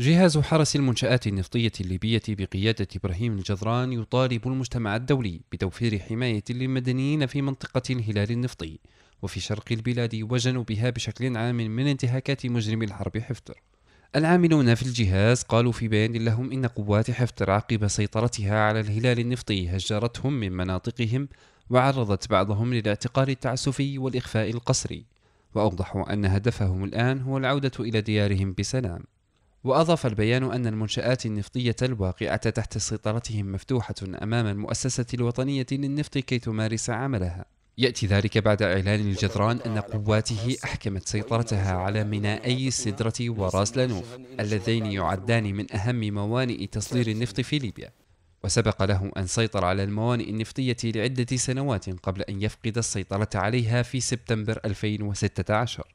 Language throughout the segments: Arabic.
جهاز حرس المنشآت النفطية الليبية بقيادة إبراهيم الجذران يطالب المجتمع الدولي بتوفير حماية للمدنيين في منطقة الهلال النفطي وفي شرق البلاد وجنوبها بشكل عام من انتهاكات مجرم الحرب حفتر. العاملون في الجهاز قالوا في بيان لهم إن قوات حفتر عقب سيطرتها على الهلال النفطي هجرتهم من مناطقهم وعرضت بعضهم للاعتقال التعسفي والإخفاء القسري، وأوضحوا أن هدفهم الآن هو العودة إلى ديارهم بسلام. وأضاف البيان أن المنشآت النفطية الواقعة تحت سيطرتهم مفتوحة أمام المؤسسة الوطنية للنفط كي تمارس عملها يأتي ذلك بعد إعلان الجدران أن قواته أحكمت سيطرتها على مينائي السدرة وراس لانوف اللذين يعدان من أهم موانئ تصدير النفط في ليبيا وسبق له أن سيطر على الموانئ النفطية لعدة سنوات قبل أن يفقد السيطرة عليها في سبتمبر 2016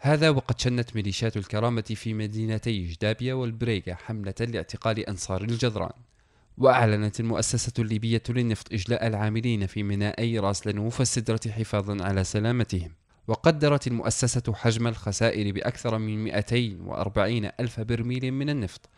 هذا وقد شنت ميليشيات الكرامة في مدينتي جدابية والبريقة حملة لاعتقال أنصار الجدران وأعلنت المؤسسة الليبية للنفط إجلاء العاملين في مينائي راس لنوف والسدرة حفاظا على سلامتهم وقدرت المؤسسة حجم الخسائر بأكثر من 240 ألف برميل من النفط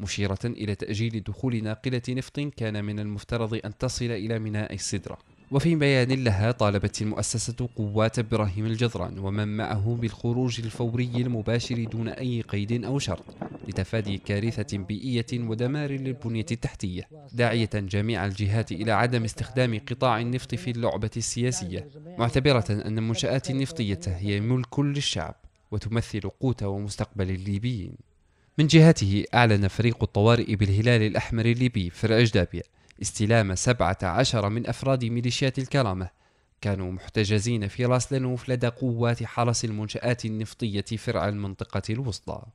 مشيرة إلى تأجيل دخول ناقلة نفط كان من المفترض أن تصل إلى ميناء السدرة وفي بيان لها طالبت المؤسسة قوات إبراهيم الجذران ومن معه بالخروج الفوري المباشر دون أي قيد أو شرط لتفادي كارثة بيئية ودمار للبنية التحتية داعية جميع الجهات إلى عدم استخدام قطاع النفط في اللعبة السياسية معتبرة أن المنشآت النفطية هي ملك للشعب وتمثل قوت ومستقبل الليبيين من جهته أعلن فريق الطوارئ بالهلال الأحمر الليبي في الأجدابية استلام سبعة عشر من أفراد ميليشيات الكرامة كانوا محتجزين في راس لدى قوات حرس المنشآت النفطية فرع المنطقة الوسطى